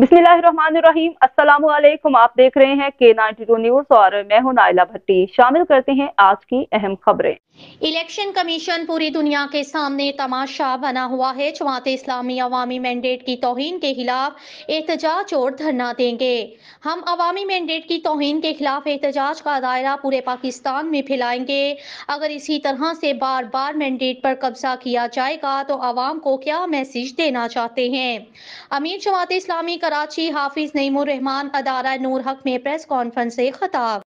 बिस्मिल्लाहिर्रहमानिर्रहीम अस्सलाम वालेकुम आप देख रहे हैं के नाइन्टी टू न्यूज और मैं हूं नाइला भट्टी शामिल करते हैं आज की अहम खबरें इलेक्शन कमीशन पूरी दुनिया के सामने तमाशा बना हुआ है जमात इस्लामी अवामी मैंडेट की तोहन के खिलाफ एहतजाज और धरना देंगे हम अवामी मैंडेट की तोहन के खिलाफ एहतजाज का दायरा पूरे पाकिस्तान में फैलाएंगे अगर इसी तरह से बार बार मैंडेट पर कब्जा किया जाएगा तो आवाम को क्या मैसेज देना चाहते हैं अमीर जमात इस्लामी कराची हाफिज नईमान अदारा नूर हक में प्रेस कॉन्फ्रेंस से खताब